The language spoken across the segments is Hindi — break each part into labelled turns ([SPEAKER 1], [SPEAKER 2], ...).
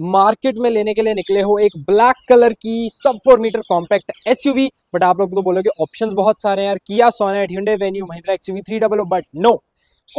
[SPEAKER 1] मार्केट में लेने के लिए निकले हो एक ब्लैक कलर की sub four metre compact SUV but आप लोग तो बोलोगे ऑप्शंस बहुत सारे हैं यार Kia Sonet Hyundai Venue Mahindra XUV three double but no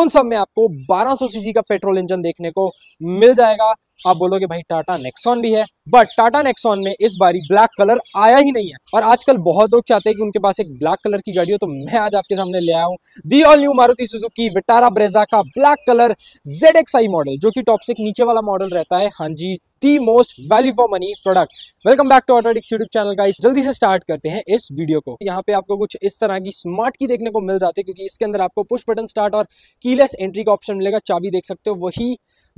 [SPEAKER 1] उन सब में आपको 1200 सीसी का पेट्रोल इंजन देखने को मिल जाएगा आप बोलोगे भाई टाटा नेक्सॉन भी है बट टाटा नेक्सॉन में इस बारी ब्लैक कलर आया ही नहीं है और आजकल बहुत लोग चाहते हैं कि उनके पास एक ब्लैक कलर की गाड़ी हो तो मैं आज आपके सामने ले आया हूँ the all new Maruti Suzuki Vitara Brezza का ब्लैक कलर जेड मॉडल जो कि टॉप से नीचे वाला मॉडल रहता है हाँ जी the most value for money product welcome back to Autodix YouTube channel का जल्दी से स्टार्ट करते हैं इस वीडियो को यहाँ पे आपको कुछ इस तरह की स्मार्ट की देखने को मिल जाती है क्योंकि इसके अंदर आपको पुश बटन स्टार्ट और कीलेस एंट्री का ऑप्शन मिलेगा चाबी देख सकते हो वही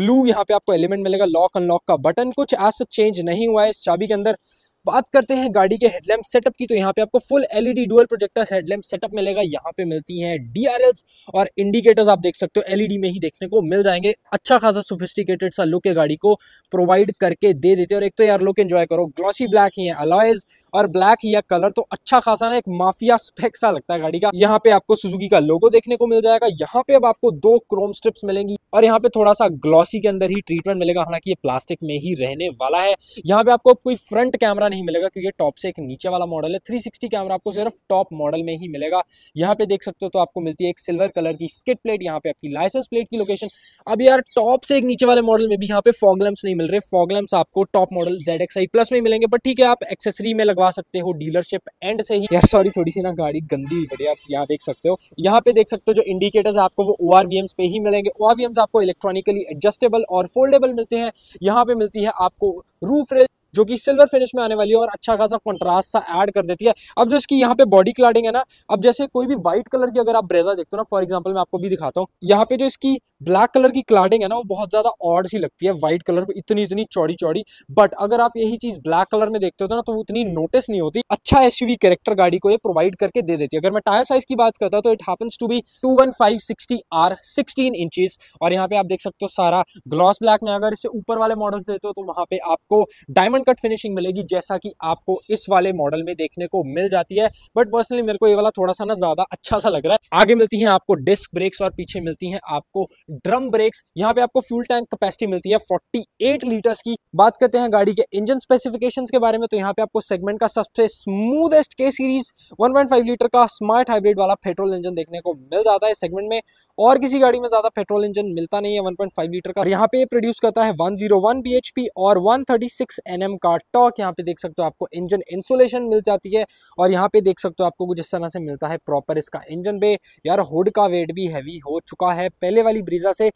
[SPEAKER 1] ब्लू यहाँ पे आपको एलिमेंट मिलेगा लॉक अनलॉक का बटन कुछ ऐसा चेंज नहीं हुआ है इस चाबी के अंदर बात करते हैं गाड़ी के हेडलैम्प सेटअप की तो यहाँ पे आपको full LED dual projector headlamp setup मिलेगा यहाँ पे मिलती हैं डीआरएल्स और इंडिकेटर्स आप देख सकते हो एलईडी में ही देखने को मिल जाएंगे अच्छा खासा सोफिस्टिकेटेड सा लुक है गाड़ी को प्रोवाइड करके दे देते हैं और एक तो यार लुक एंजॉय करो ग्लॉसी ब्लैक ही है अलॉयज और ब्लैक ही कलर तो अच्छा खासा ना एक माफिया स्पेक सा लगता है गाड़ी का यहाँ पे आपको सुजुकी का लोगो देखने को मिल जाएगा यहाँ पे अब आपको दो क्रोम स्ट्रिप्स मिलेंगी और यहाँ पे थोड़ा सा ग्लॉसी के अंदर ही ट्रीटमेंट मिलेगा हालांकि ये प्लास्टिक में ही रहने वाला है यहाँ पे आपको कोई फ्रंट कैमरा नहीं मिलेगा क्योंकि टॉप से एक नीचे वाला मॉडल है 360 कैमरा आपको सिर्फ टॉप मॉडल में ही मिलेगा यहाँ पे देख सकते हो तो आपको मिलती है एक सिल्वर कलर की स्किट प्लेट यहाँ पे आपकी लाइसेंस प्लेट की लोकेशन अब यार टॉप से एक नीचे वाले मॉडल में भी यहाँ पे फॉगलम्स नहीं मिल रहे फॉगलम्स आपको टॉप मॉडल जेड प्लस में मिलेंगे बट ठीक है आप एक्सेसरी में लगवा सकते हो डीलरशिप एंड से ही सॉरी थोड़ी सी ना गाड़ी गंदी हुई आप यहाँ देख सकते हो यहाँ पे देख सकते हो जो इंडिकेटर्स आपको वो ओ पे ही मिलेंगे ओ आपको इलेक्ट्रॉनिकली एडजस्टेबल और फोल्डेबल मिलते हैं यहाँ पे मिलती है आपको रूफ रेल जो कि सिल्वर फिनिश में आने वाली है और अच्छा खासा कंट्रास्ट सा ऐड कर देती है अब जो इसकी यहाँ पे बॉडी क्लाडिंग है ना अब जैसे कोई भी व्हाइट कलर की अगर आप ब्रेजा देखते हो ना फॉर एग्जाम्पल मैं आपको भी दिखाता हूँ यहाँ पे जो इसकी ब्लैक कलर की क्लाडिंग है ना वो बहुत ज़्यादा ऑड सी लगती है व्हाइट कलर को इतनी इतनी चौड़ी चौड़ी बट अगर आप यही चीज़ ब्लैक कलर में देखते हो तो ना तो वो इतनी नोटिस नहीं होती अच्छा एस कैरेक्टर गाड़ी को ये प्रोवाइड करके दे देती है अगर मैं टायर साइज की बात करता तो it happens to be two one five sixty R sixteen inches और यहाँ पे आप देख सकते हो सारा ग्लॉस ब्लैक में अगर इससे ऊपर वाले मॉडल देते हो तो वहां पे आपको डायमंड कट फिनिशिंग मिलेगी जैसा कि आपको इस वाले मॉडल में देखने को मिल जाती है बट पर्सनली मेरे को ये वाला थोड़ा सा ना ज़्यादा अच्छा सा लग रहा है आगे मिलती है आपको डिस्क ब्रेक्स और पीछे मिलती है आपको ड्रम ब्रेक्स यहाँ पे आपको फ्यूल टैंक कैपेसिटी मिलती है 48 लीटर्स की बात करते हैं गाड़ी के इंजन स्पेसिफिकेशंस के बारे में तो यहाँ पे आपको सेगमेंट का सबसे स्मूदेस्ट के सीरीज 1.5 लीटर का स्मार्ट हाइब्रिड वाला पेट्रोल इंजन देखने को मिल जाता है सेगमेंट में और किसी गाड़ी में ज्यादा पेट्रोल इंजन मिलता नहीं है 1.5 लीटर का यहाँ पे प्रोड्यूस करता है 101 bhp और 136 nm का टॉक यहाँ पे देख सकते हो आपको इंजन इंसुलेशन मिल जाती है और यहाँ पे देख सकते हो आपको कुछ इस तरह से मिलता है प्रॉपर इसका इंजन पे यार हुड का वेट भी हैवी हो चुका है पहले वाली ब्रेक वीज़ा से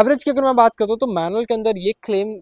[SPEAKER 1] एवरेज की अगर मैं बात करता हूँ तो मैनुअल के अंदर ये क्लेम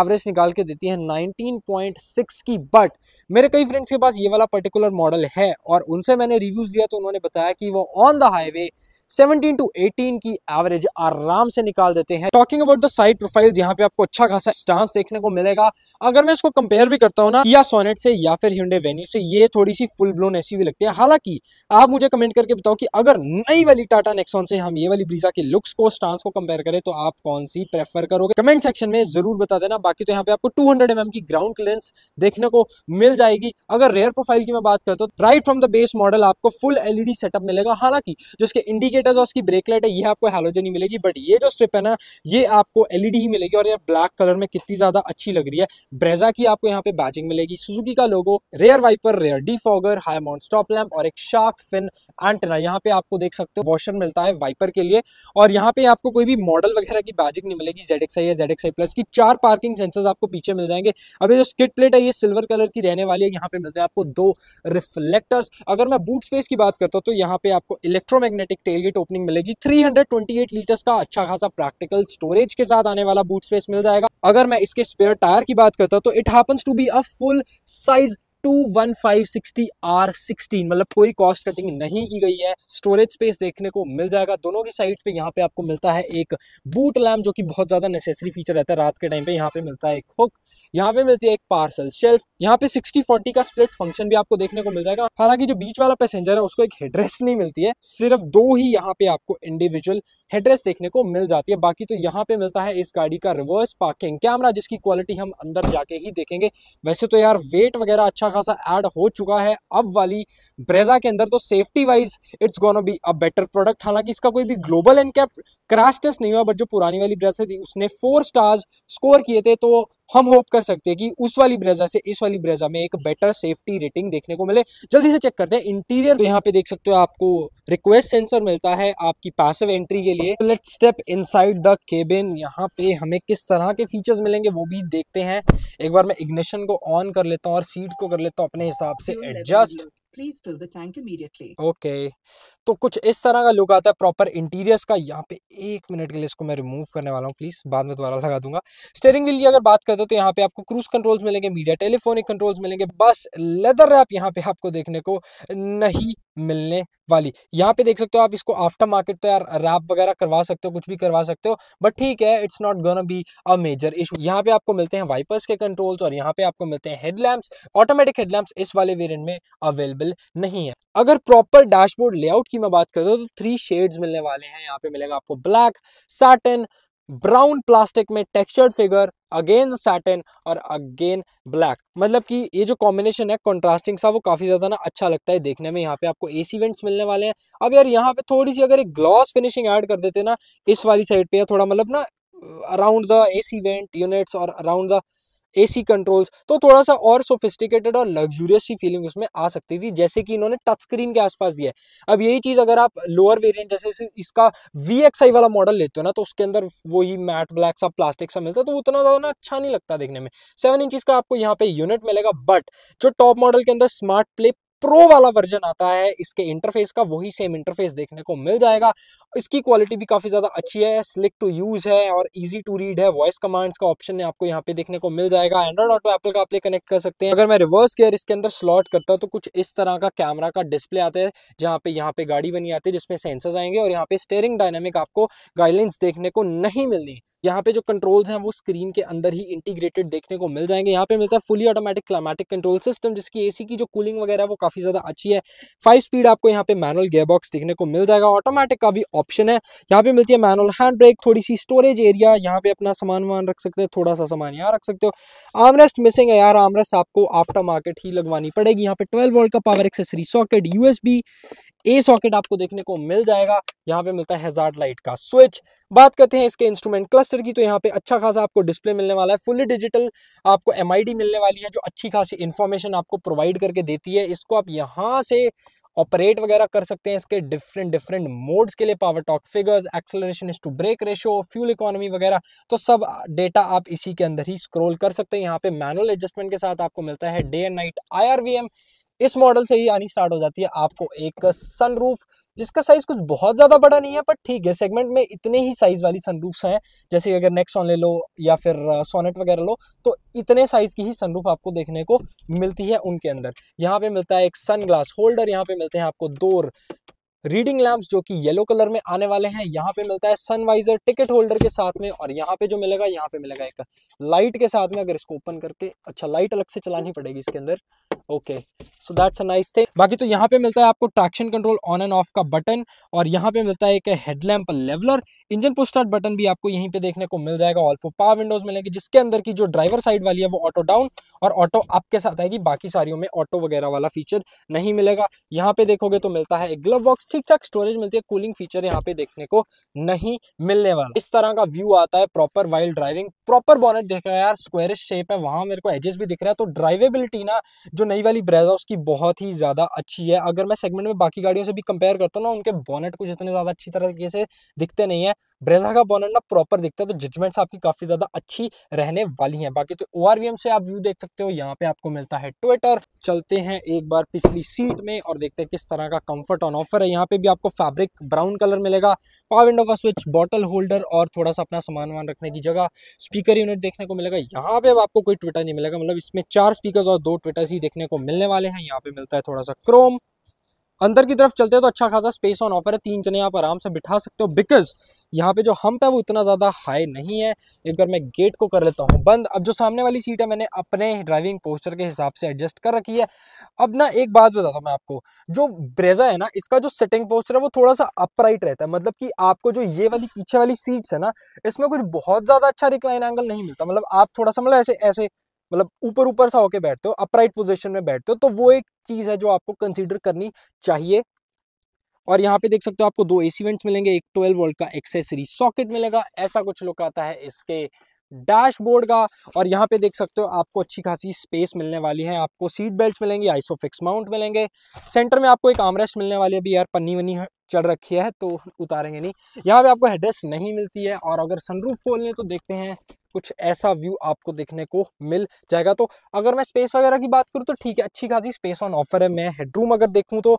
[SPEAKER 1] एवरेज निकाल के देती है 19.6 की बट मेरे कई फ्रेंड्स के पास ये वाला पर्टिकुलर मॉडल है और उनसे मैंने रिव्यूज़ लिया तो उन्होंने बताया कि वो ऑन द हाईवे 17 टू 18 की एवरेज आराम से निकाल देते हैं talking about the side profile यहाँ पे आपको अच्छा खासा स्टांस देखने को मिलेगा अगर मैं इसको कंपेयर भी करता हूँ ना या सोनेट से या फिर हिंडे वेन्यू से ये थोड़ी सी फुल ब्लोन ऐसी भी लगती है हालांकि आप मुझे कमेंट करके बताओ कि अगर नई वाली टाटा नेक्सॉन से हम ये वाली ब्रीजा के लुक्स को स्टांस को कंपेयर करें तो आप कौन सी प्रेफर करोगे कमेंट सेक्शन में जरूर बता देना बाकी तो यहाँ पे आपको टू हंड्रेड mm की ग्राउंड क्लियरेंस देखने को मिल जाएगी अगर रेयर प्रोफाइल की मैं बात करता हूँ right from the base model आपको फुल एलईडी सेटअप मिलेगा हालांकि जिसके इंडी इंडिकेटर्स और उसकी ब्रेक लाइट है ये आपको हेलोजन ही मिलेगी बट ये जो स्ट्रिप है ना ये आपको एलईडी ही मिलेगी और ये ब्लैक कलर में कितनी ज़्यादा अच्छी लग रही है ब्रेजा की आपको यहाँ पे बैचिंग मिलेगी सुजुकी का logo rear wiper rear de fogger high mount stop lamp और एक शार्क फिन एंटना यहाँ पे आपको देख सकते हो वॉशर मिलता है वाइपर के लिए और यहाँ पे आपको कोई भी मॉडल वगैरह की बैचिंग नहीं मिलेगी जेड एक्स आई या जेड एक्स आई प्लस की चार पार्किंग सेंसर आपको पीछे मिल जाएंगे अभी जो स्किट प्लेट है ये सिल्वर कलर की रहने वाली है यहाँ पे मिलते हैं आपको दो रिफ्लेक्टर्स अगर मैं बूट स्पेस की बात करता हूँ तो यहाँ पे आपको इलेक्ट्रोमैग्नेटिक टेल गेट ओपनिंग मिलेगी एट लीटर्स का अच्छा खासा प्रैक्टिकल स्टोरेज के साथ आने वाला बूट स्पेस मिल जाएगा अगर मैं इसके स्पेयर टायर की बात करता तो it happens to be a full size two one five sixty R sixteen मतलब कोई कॉस्ट कटिंग नहीं की गई है स्टोरेज स्पेस देखने को मिल जाएगा दोनों की साइड पे यहाँ पे आपको मिलता है एक बूट लैम्प जो कि बहुत ज़्यादा नेसेसरी फीचर रहता है रात के टाइम पे यहाँ पे मिलता है एक हुक यहाँ पे मिलती है एक पार्सल शेल्फ यहाँ पे सिक्सटी फोर्टी का स्प्लिट फंक्शन भी आपको देखने को मिल जाएगा हालांकि जो बीच वाला पैसेंजर है उसको एक हेड्रेस नहीं मिलती है सिर्फ दो ही यहाँ पे आपको इंडिविजुअल हेड्रेस देखने को मिल जाती है बाकी तो यहाँ पे मिलता है इस गाड़ी का रिवर्स पार्किंग कैमरा जिसकी क्वालिटी हम अंदर जाके ही देखेंगे वैसे तो यार वेट वगैरह अच्छा खासा ऐड हो चुका है अब वाली ब्रेजा के अंदर तो safety wise it's gonna be a better product हालांकि इसका कोई भी global NCAP crash test नहीं हुआ बट जो पुरानी वाली ब्रेजा थी उसने फोर स्टार्स स्कोर किए थे तो हम होप कर सकते हैं कि उस वाली ब्रेजा से इस वाली ब्रेजा में एक बेटर सेफ्टी रेटिंग देखने को मिले जल्दी से चेक करते हैं इंटीरियर तो यहाँ पे देख सकते हो आपको रिक्वेस्ट सेंसर मिलता है आपकी पैसिव एंट्री के लिए let step inside the cabin यहाँ पे हमें किस तरह के फीचर्स मिलेंगे वो भी देखते हैं एक बार मैं इग्निशन को ऑन कर लेता हूँ और सीट को कर लेता हूँ अपने हिसाब से adjust please fill the tank immediately okay तो कुछ इस तरह का लुक आता है प्रॉपर इंटीरियर्स का यहाँ पे एक मिनट के लिए इसको मैं रिमूव करने वाला हूँ प्लीज़ बाद में दोबारा लगा दूंगा स्टेयरिंग व्हील की अगर बात करते हो तो यहाँ पे आपको क्रूज कंट्रोल्स मिलेंगे मीडिया टेलीफोनिक कंट्रोल्स मिलेंगे बस लेदर रैप यहाँ पे आपको देखने को नहीं मिलने वाली यहाँ पे देख सकते हो आप इसको आफ्टर मार्केट तो यार रैप वगैरह करवा सकते हो कुछ भी करवा सकते हो बट ठीक है it's not gonna be a major issue यहाँ पे आपको मिलते हैं वाइपर्स के कंट्रोल्स और यहाँ पे आपको मिलते हैं हेडलैम्प्स ऑटोमेटिक हेडलैम्प्स इस वाले वेरियंट में अवेलेबल नहीं है अगर प्रॉपर डैशबोर्ड लेआउट की मैं बात हूँ तो थ्री शेड्स मिलने वाले हैं यहाँ पे मिलेगा आपको ब्लैक सैटन ब्राउन प्लास्टिक में टेक्सचर्ड फिगर अगेन सैटन और अगेन ब्लैक मतलब कि ये जो कॉम्बिनेशन है कॉन्ट्रास्टिंग सा वो काफ़ी ज़्यादा ना अच्छा लगता है देखने में यहाँ पे आपको एसी वेंट्स मिलने वाले हैं अब यार यहाँ पे थोड़ी सी अगर एक ग्लॉस फिनिशिंग ऐड कर देते ना इस वाली साइड पे थोड़ा मतलब ना around the A vent units और अराउंड द तो सी कंट्रोल्स तो थोड़ा सा और सोफिस्टिकेटेड और लग्जूरियस सी फीलिंग उसमें आ सकती थी जैसे कि इन्होंने टच स्क्रीन के आसपास दिया है अब यही चीज़ अगर आप लोअर वेरियंट जैसे इसका वी वाला मॉडल लेते हो ना तो उसके अंदर वही मैट ब्लैक सा प्लास्टिक सा मिलता है तो उतना ज़्यादा ना अच्छा नहीं लगता देखने में सेवन इंचज का आपको यहाँ पे यूनिट मिलेगा बट जो टॉप मॉडल के अंदर स्मार्ट प्ले प्रो वाला वर्जन आता है इसके इंटरफेस का वही सेम इंटरफेस देखने को मिल जाएगा इसकी क्वालिटी भी काफ़ी ज़्यादा अच्छी है स्लिक टू यूज़ है और इजी टू रीड है वॉइस कमांड्स का ऑप्शन आपको यहाँ पे देखने को मिल जाएगा एंड्रॉइड ऑटो एप्पल का आप कनेक्ट कर सकते हैं अगर मैं रिवर्स गेयर इसके अंदर स्लॉट करता हूँ तो कुछ इस तरह का कैमरा का डिस्प्ले आता है जहाँ पे यहाँ पे गाड़ी बनी आती है जिसमें सेंसर आएंगे और यहाँ पे स्टेयरिंग डायनेमिक आपको गाइडलाइंस देखने को नहीं मिलनी यहाँ पे जो कंट्रोल्स हैं वो स्क्रीन के अंदर ही इंटीग्रेटेड देखने को मिल जाएंगे यहाँ पे मिलता है fully automatic climatic control system जिसकी एसी की जो कूलिंग वगैरह वो काफ़ी ज़्यादा अच्छी है फाइव स्पीड आपको यहाँ पे मैनुअल गेयर बॉक्स देखने को मिल जाएगा ऑटोमेटिक का भी ऑप्शन है यहाँ पे मिलती है मैनुअल हैंड ब्रेक थोड़ी सी स्टोरेज एरिया यहाँ पे अपना सामान वामान रख सकते हो थोड़ा सा सामान यहाँ रख सकते हो आमरेस्ट मिसिंग है यार आमरेस्ट आपको आफ्टर मार्केट ही लगवानी पड़ेगी यहाँ पे ट्वेल्व वोल्ट का power accessory socket US A socket आपको देखने को मिल जाएगा यहाँ पे मिलता है हजार लाइट का स्विच बात करते हैं इसके इंस्ट्रूमेंट क्लस्टर की तो यहाँ पे अच्छा खासा आपको डिस्प्ले मिलने वाला है फुली डिजिटल आपको एम मिलने वाली है जो अच्छी खासी इन्फॉर्मेशन आपको प्रोवाइड करके देती है इसको आप यहाँ से ऑपरेट वगैरह कर सकते हैं इसके डिफरेंट डिफरेंट मोड्स के लिए पावर टॉक फिगर्स एक्सेलरेशन इस to brake ratio fuel economy वगैरह तो सब डेटा आप इसी के अंदर ही स्क्रॉल कर सकते हैं यहाँ पे मैनुअल एडजस्टमेंट के साथ आपको मिलता है डे एंड नाइट आई इस मॉडल से ही आनी स्टार्ट हो जाती है आपको एक सनरूफ जिसका साइज कुछ बहुत ज़्यादा बड़ा नहीं है पर ठीक है सेगमेंट में इतने ही साइज वाली सनरूफ्स हैं जैसे अगर नेक्सॉन ले लो या फिर सोनेट वगैरह लो तो इतने साइज की ही सनरूफ आपको देखने को मिलती है उनके अंदर यहाँ पे मिलता है एक सन ग्लास होल्डर यहाँ पे मिलते हैं आपको दो रीडिंग लैम्प्स जो कि येलो कलर में आने वाले हैं यहाँ पे मिलता है सनवाइजर टिकट होल्डर के साथ में और यहाँ पे जो मिलेगा यहाँ पे मिलेगा एक लाइट के साथ में अगर इसको ओपन करके अच्छा लाइट अलग से चलानी पड़ेगी इसके अंदर okay so that's a nice thing बाकी तो यहाँ पे मिलता है आपको traction control on and off का बटन और यहाँ पे मिलता है एक headlamp leveller engine push button भी आपको यहीं पे देखने को मिल जाएगा ऑल फोर पावर विंडोज मिलेंगे जिसके अंदर की जो ड्राइवर साइड वाली है वो ऑटो डाउन और ऑटो अप के साथ आएगी बाकी सारियों में ऑटो वगैरह वाला फीचर नहीं मिलेगा यहाँ पे देखोगे तो मिलता है एक ग्लव बॉक्स ठीक ठाक स्टोरेज मिलती है कूलिंग फीचर यहाँ पे देखने को नहीं मिलने वाला इस तरह का व्यू आता है proper wild driving proper bonnet देखा यार स्क्वेरिश शेप है वहां मेरे को एजेस भी दिख रहा है तो ड्राइवेबिलिटी ना जो नई वाली ब्रेजा उसकी बहुत ही ज़्यादा अच्छी है अगर मैं सेगमेंट में बाकी गाड़ियों से भी कंपेयर करता हूँ ना उनके बॉनेट कुछ इतने ज़्यादा अच्छी तरीके से दिखते नहीं है ब्रेजा का बॉनेट ना प्रॉपर दिखता है तो जजमेंट्स आपकी काफ़ी ज़्यादा अच्छी रहने वाली हैं बाकी तो ओ से आप व्यू देख सकते हो यहाँ पे आपको मिलता है ट्विटर चलते हैं एक बार पिछली सीट में और देखते हैं किस तरह का कंफर्ट ऑन ऑफर है यहाँ पे भी आपको फैब्रिक ब्राउन कलर मिलेगा पावर विंडो का स्विच बॉटल होल्डर और थोड़ा सा अपना सामान वान रखने की जगह स्पीकर यूनिट देखने को मिलेगा यहाँ पे आपको कोई ट्विटर नहीं मिलेगा मतलब इसमें चार स्पीकर और दो ट्विटर्स ही देखने देखने को मिलने वाले हैं यहाँ पे मिलता है थोड़ा सा क्रोम अंदर की तरफ चलते हैं तो अच्छा खासा स्पेस ऑन ऑफर है तीन जने आप आराम से बिठा सकते हो बिकॉज यहाँ पे जो हम्प है वो इतना ज़्यादा हाई नहीं है एक बार मैं गेट को कर लेता हूँ बंद अब जो सामने वाली सीट है मैंने अपने ड्राइविंग पोस्टर के हिसाब से एडजस्ट कर रखी है अब ना एक बात बताता हूँ मैं आपको जो ब्रेजा है ना इसका जो सिटिंग पोस्टर है वो थोड़ा सा अपराइट रहता है मतलब कि आपको जो ये वाली पीछे वाली सीट्स है ना इसमें कुछ बहुत ज़्यादा अच्छा रिक्लाइन एंगल नहीं मिलता मतलब आप थोड़ा सा मतलब ऐसे ऐसे मतलब ऊपर ऊपर सा होके बैठते हो अपराइट पोजिशन में बैठते हो तो वो एक चीज़ है जो आपको कंसिडर करनी चाहिए और यहाँ पे देख सकते हो आपको दो एसी वेंट्स मिलेंगे एक 12 वोल्ट का एक्सेसरी सॉकेट मिलेगा ऐसा कुछ लुक आता है इसके डैशबोर्ड का और यहाँ पे देख सकते हो आपको अच्छी खासी स्पेस मिलने वाली है आपको सीट बेल्ट मिलेंगी आइसोफिक्स माउंट मिलेंगे सेंटर में आपको एक आमरेस्ट मिलने वाली है अभी यार पन्नी वन्नी चढ़ रखी है तो उतारेंगे नहीं यहाँ पे आपको हेड्रेस नहीं मिलती है और अगर सनरूफ खोल लें तो देखते हैं कुछ ऐसा व्यू आपको देखने को मिल जाएगा तो अगर मैं स्पेस वगैरह की बात करूँ तो ठीक है अच्छी खासी स्पेस ऑन ऑफर है मैं हेडरूम अगर देखूँ तो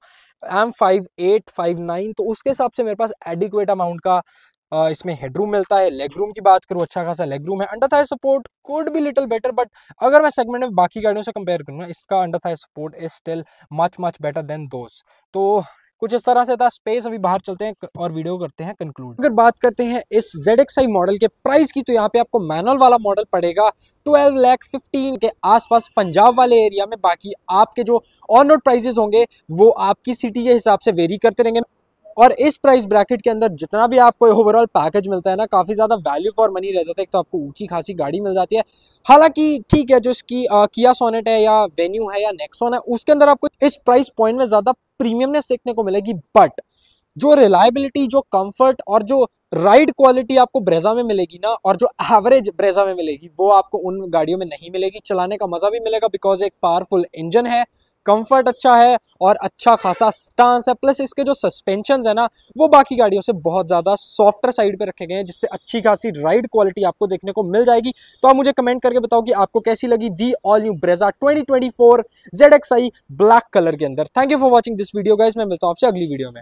[SPEAKER 1] I'm five eight five nine तो उसके हिसाब से मेरे पास एडिक्वेट अमाउंट का इसमें हेडरूम मिलता है लेग रूम की बात करूँ अच्छा खासा लेग रूम है अंडर थाई सपोर्ट कोड भी लिटिल बेटर बट अगर मैं सेगमेंट में बाकी गाड़ियों से कंपेयर करूँ ना इसका under thigh support is still much much better than दोस्त तो कुछ इस तरह से था स्पेस अभी बाहर चलते हैं और वीडियो करते हैं कंक्लूड अगर बात करते हैं इस जेड मॉडल के प्राइस की तो यहाँ पे आपको मैनुअल वाला मॉडल पड़ेगा ट्वेल्व लैख फिफ्टीन के आसपास पंजाब वाले एरिया में बाकी आपके जो ऑन रोड प्राइजेज होंगे वो आपकी सिटी के हिसाब से वेरी करते रहेंगे और इस प्राइस ब्रैकेट के अंदर जितना भी आपको ओवरऑल पैकेज मिलता है ना काफ़ी ज़्यादा वैल्यू फॉर मनी रह जाता है एक तो आपको ऊंची खासी गाड़ी मिल जाती है हालांकि ठीक है जो इसकी किया सोनेट है या वेन्यू है या नेक्सोन है उसके अंदर आपको इस प्राइस पॉइंट में ज़्यादा प्रीमियमनेस देखने को मिलेगी बट जो रिलायबिलिटी जो कंफर्ट और जो राइड क्वालिटी आपको ब्रेजा में मिलेगी ना और जो एवरेज ब्रेजा में मिलेगी वो आपको उन गाड़ियों में नहीं मिलेगी चलाने का मज़ा भी मिलेगा बिकॉज एक पावरफुल इंजन है कंफर्ट अच्छा है और अच्छा खासा स्टांस है प्लस इसके जो सस्पेंशन है ना वो बाकी गाड़ियों से बहुत ज़्यादा सॉफ्टर साइड पर रखे गए हैं जिससे अच्छी खासी राइड क्वालिटी आपको देखने को मिल जाएगी तो आप मुझे कमेंट करके बताओ कि आपको कैसी लगी the all new Brezza twenty twenty black colour के अंदर thank you for watching this video guys मैं मिलता हूँ आपसे अगली वीडियो में